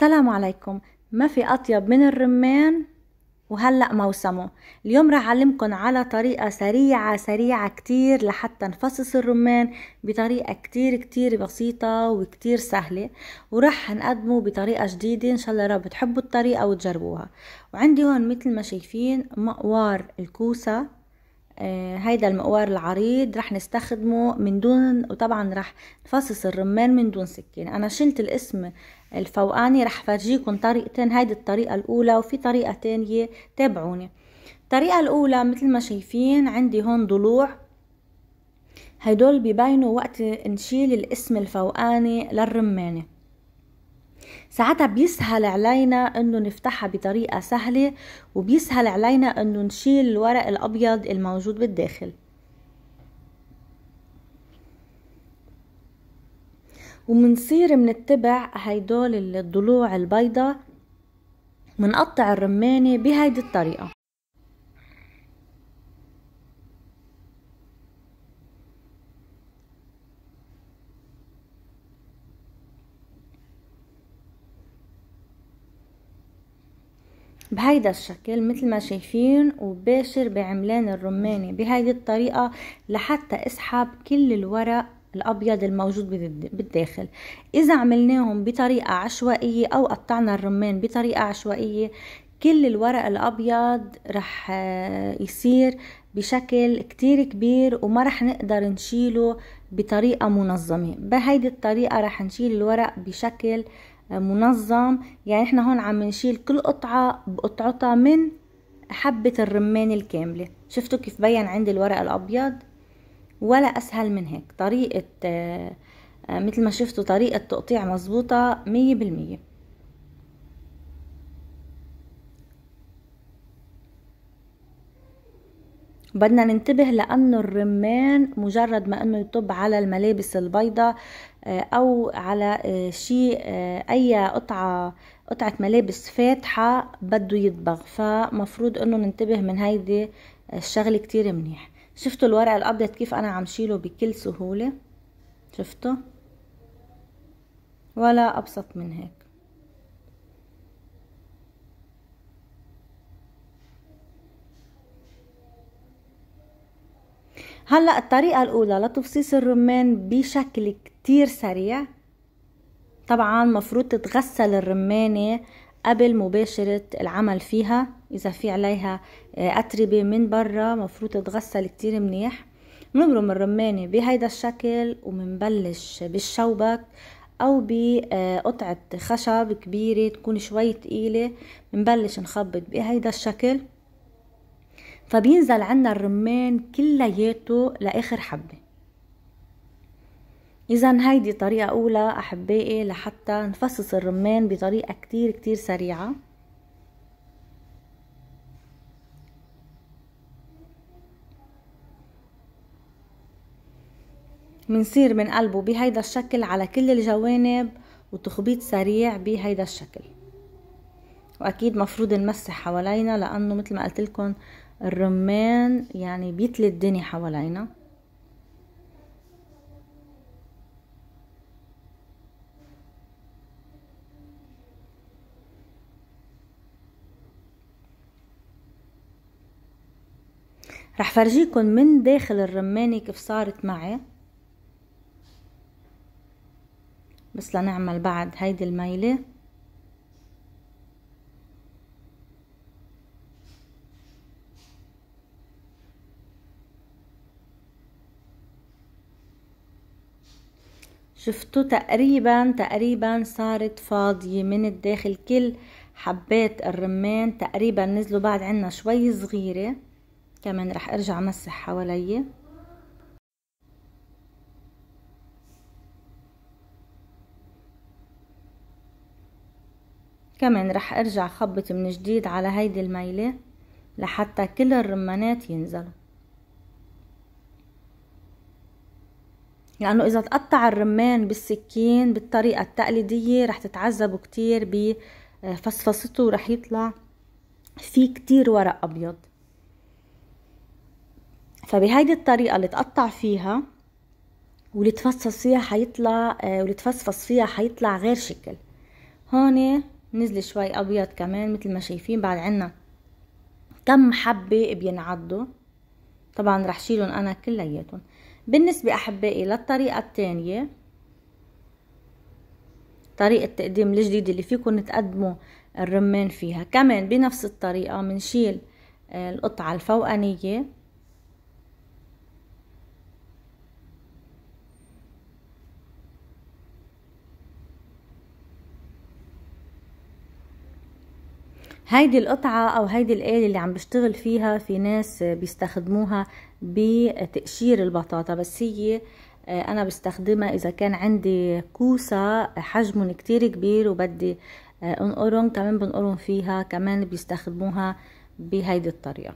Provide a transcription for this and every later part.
السلام عليكم ما في أطيب من الرمان وهلأ موسمه اليوم رح أعلمكم على طريقة سريعة سريعة كتير لحتى نفصص الرمان بطريقة كتير كتير بسيطة وكتير سهلة ورح نقدمه بطريقة جديدة إن شاء الله رب تحبوا الطريقة وتجربوها وعندي هون مثل ما شايفين مقوار الكوسة آه هيدا المقوار العريض رح نستخدمه من دون وطبعا رح نفصص الرمان من دون سكين انا شلت الاسم الفوقاني رح فرجيكم طريقتين هيدي الطريقة الأولى وفي طريقة تانية تابعوني الطريقة الأولى مثل ما شايفين عندي هون ضلوع هيدول ببينوا وقت نشيل الاسم الفوقاني للرمانة ساعتها بيسهل علينا انه نفتحها بطريقة سهلة وبيسهل علينا انه نشيل الورق الابيض الموجود بالداخل ومنصير منتبع هيدول الضلوع البيضة منقطع الرمانة بهيدي الطريقة بهيدا الشكل مثل ما شايفين وباشر بعملان الرمانة بهيدي الطريقة لحتى اسحب كل الورق الأبيض الموجود بالداخل إذا عملناهم بطريقة عشوائية أو قطعنا الرمان بطريقة عشوائية كل الورق الأبيض رح آه، يصير بشكل كتير كبير وما رح نقدر نشيله بطريقة منظمة بهيدي الطريقة رح نشيل الورق بشكل آه، منظم يعني احنا هون عم نشيل كل قطعة بقطعتها من حبة الرمان الكاملة شفتوا كيف بين عندي الورق الأبيض ولا اسهل من هيك طريقة آه، آه، مثل ما شفتوا طريقة تقطيع مظبوطة مية بالمية بدنا ننتبه لأنه الرمان مجرد ما أنه يطب على الملابس البيضة آه، أو على شيء أي قطعة قطعة ملابس فاتحة بده يطبغ فمفروض أنه ننتبه من هيدي الشغلة كتير منيح شفتوا الورق الابيض كيف انا عم شيله بكل سهوله شفتوا ولا ابسط من هيك هلا الطريقه الاولى لتفصيص الرمان بشكل كتير سريع طبعا مفروض تتغسل الرمانه قبل مباشره العمل فيها اذا في عليها آه، اتربه من برا مفروض تتغسل كتير منيح بنبرم الرمانة بهيدا الشكل ومنبلش بالشوبك او بقطعة آه، خشب كبيرة تكون شوي تقيلة بنبلش نخبط بهيدا الشكل فبينزل عنا الرمان كلياته لاخر حبة اذا هيدي طريقة اولى احبائي لحتى نفصص الرمان بطريقة كتير كتير سريعة منصير بنقلبه بهيدا الشكل على كل الجوانب وتخبيط سريع بهيدا الشكل واكيد مفروض نمسح حوالينا لانه مثل ما قلت لكم الرمان يعني بيتلي الدنيا حوالينا رح فرجيكم من داخل الرمانة كيف صارت معي بس لنعمل بعد هيدي الميلة شفتوا تقريبا تقريبا صارت فاضية من الداخل كل حبات الرمان تقريبا نزلوا بعد عنا شوي صغيرة كمان رح ارجع امسح حواليه كمان رح ارجع خبط من جديد على هيدي الميلة لحتى كل الرمانات ينزلوا لانه اذا تقطع الرمان بالسكين بالطريقة التقليدية رح تتعذبوا كتير بفصفصته ورح يطلع في كتير ورق ابيض فبهيدي الطريقة اللي تقطع فيها واللي تفصص فيها حيطلع آه، واللي تفصفص فيها حيطلع غير شكل هون نزل شوي ابيض كمان مثل ما شايفين بعد عنا كم حبة بينعضوا طبعا رح شيلهم انا كلياتهم بالنسبة احبائي للطريقة التانية طريقة تقديم الجديدة اللي فيكم تقدموا الرمان فيها كمان بنفس الطريقة بنشيل آه، القطعة الفوقانية هيدي القطعة أو هيدي الآلة اللي عم بشتغل فيها في ناس بيستخدموها بتقشير البطاطا بس هي آه، أنا بستخدمها إذا كان عندي كوسة حجمهم كتير كبير وبدي آه، أنقرهم كمان بنقرهم فيها كمان بيستخدموها بهيدي الطريقة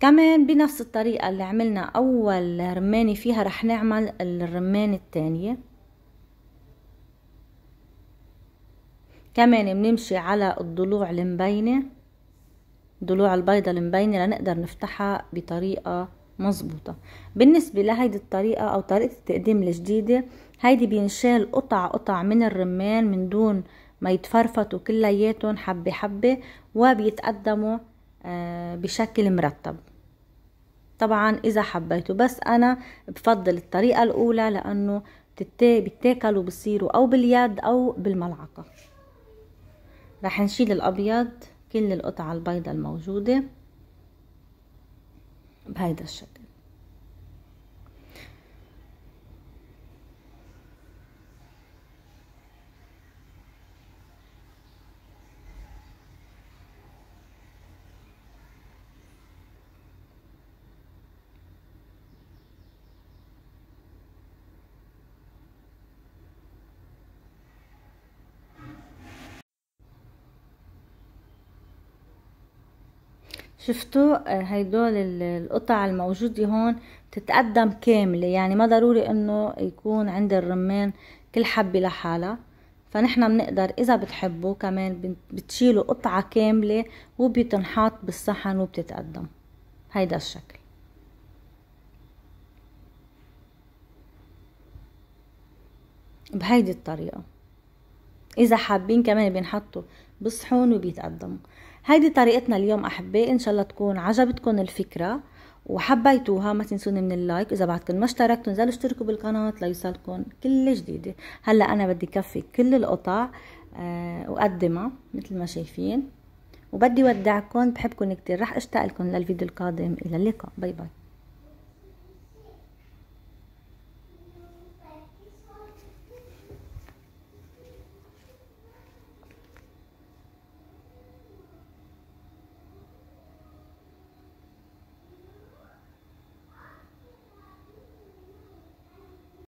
كمان بنفس الطريقة اللي عملنا أول رمانة فيها رح نعمل الرمانة التانية كمان بنمشي على الضلوع المبينة ضلوع البيضة المبينة لنقدر نفتحها بطريقة مظبوطة بالنسبة لهيدي الطريقة أو طريقة التقديم الجديدة هيدي بينشال قطع قطع من الرمان من دون ما يتفرفتوا كلياتهم حبة حبة وبيتقدموا آه، بشكل مرتب طبعا إذا حبيتوا بس أنا بفضل الطريقة الأولى لأنه بتتاكلوا بصيروا أو باليد أو بالملعقة رح نشيل الابيض كل القطع البيضة الموجودة بهيدا الشكل شفتوا آه، هيدول القطع الموجودة هون تتقدم كاملة يعني ما ضروري انه يكون عند الرمان كل حبة لحالها فنحن بنقدر اذا بتحبوا كمان بتشيلوا قطعة كاملة وبتنحط بالصحن وبتتقدم هيدا الشكل بهيدي الطريقة اذا حابين كمان بينحطوا بالصحون وبيتقدموا هيدي طريقتنا اليوم احبائي ان شاء الله تكون عجبتكم الفكره وحبيتوها ما تنسوني من اللايك اذا بعدكم ما اشتركتوا نزلوا اشتركوا بالقناه ليوصلكم كل جديده هلا انا بدي كفي كل القطع أه وقدمها مثل ما شايفين وبدي ودعكم بحبكم كتير رح اشتاق لكم للفيديو القادم الى اللقاء باي باي